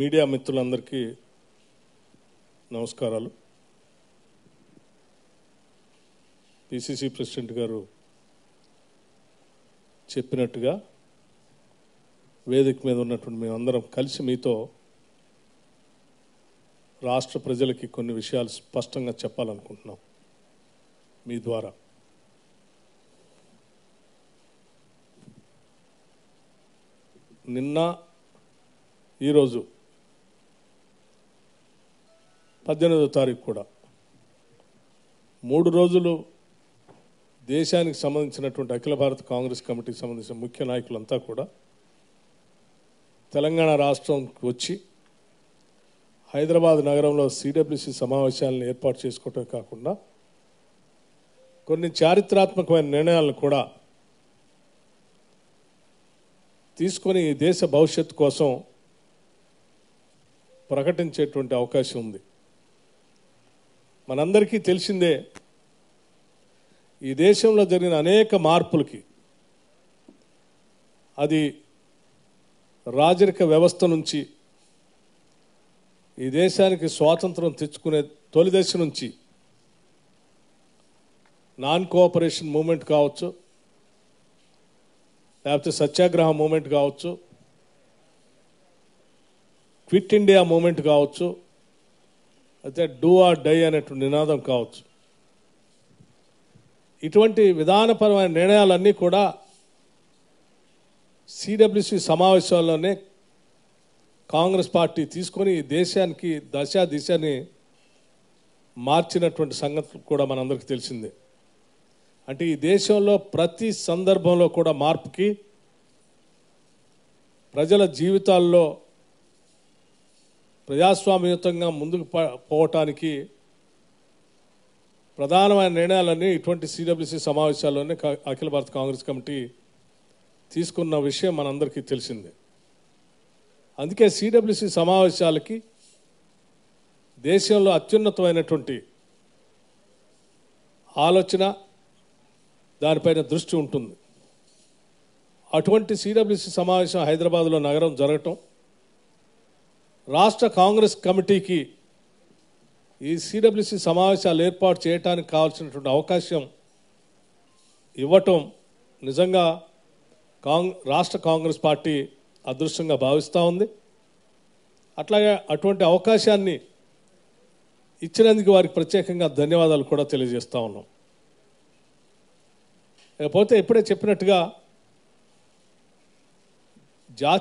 media మిత్రులందరికీ నమస్కారాలు PCC president గారు చెప్పినట్టుగా వేదిక మీద ఉన్నటువంటి మేమందరం కలిసి మీతో రాష్ట్ర ప్రజలకి కొన్ని విషయాలు స్పష్టంగా చెప్పాలనుకుంటున్నాం మీ ద్వారా నిన్న ఈరోజు పద్దెనిమిదో తారీఖు కూడా మూడు రోజులు దేశానికి సంబంధించినటువంటి అఖిల భారత కాంగ్రెస్ కమిటీకి సంబంధించిన ముఖ్య నాయకులంతా కూడా తెలంగాణ రాష్ట్రంకి వచ్చి హైదరాబాద్ నగరంలో సిడబ్ల్యూసి సమావేశాలను ఏర్పాటు చేసుకోవటమే కాకుండా కొన్ని చారిత్రాత్మకమైన నిర్ణయాలను కూడా తీసుకొని దేశ భవిష్యత్తు కోసం ప్రకటించేటువంటి అవకాశం ఉంది మనందరికీ తెలిసిందే ఈ దేశంలో జరిగిన అనేక మార్పులకి అది రాజరిక వ్యవస్థ నుంచి ఈ దేశానికి స్వాతంత్రం తెచ్చుకునే తొలి దశ నుంచి నాన్ కోఆపరేషన్ మూమెంట్ కావచ్చు లేకపోతే సత్యాగ్రహ మూమెంట్ కావచ్చు క్విట్ ఇండియా మూమెంట్ కావచ్చు అయితే డూ ఆర్ డై అనేటువంటి నినాదం కావచ్చు ఇటువంటి విధానపరమైన నిర్ణయాలన్నీ కూడా సిడబ్ల్యూసి సమావేశాల్లోనే కాంగ్రెస్ పార్టీ తీసుకొని దేశానికి దశ దిశని మార్చినటువంటి సంగతి కూడా మనందరికీ తెలిసిందే అంటే ఈ దేశంలో ప్రతి సందర్భంలో కూడా మార్పుకి ప్రజల జీవితాల్లో ప్రజాస్వామ్యయుతంగా ముందుకు పోవటానికి ప్రధానమైన నిర్ణయాలన్నీ ఇటువంటి సిడబ్ల్యూసి సమావేశాల్లోనే అఖిల భారత కాంగ్రెస్ కమిటీ తీసుకున్న విషయం మనందరికీ తెలిసిందే అందుకే సిడబ్ల్యూసి సమావేశాలకి దేశంలో అత్యున్నతమైనటువంటి ఆలోచన దానిపైన దృష్టి ఉంటుంది అటువంటి సిడబ్ల్యూసి సమావేశం హైదరాబాద్లో నగరం జరగటం రాష్ట్ర కాంగ్రెస్ కమిటీకి ఈ సిడబ్ల్యూసి సమావేశాలు ఏర్పాటు చేయడానికి కావాల్సినటువంటి అవకాశం ఇవ్వటం నిజంగా కాంగ్ రాష్ట్ర కాంగ్రెస్ పార్టీ అదృష్టంగా భావిస్తూ ఉంది అట్లాగే అటువంటి అవకాశాన్ని ఇచ్చినందుకు వారికి ప్రత్యేకంగా ధన్యవాదాలు కూడా తెలియజేస్తూ ఉన్నాం లేకపోతే ఇప్పుడే చెప్పినట్టుగా జాతి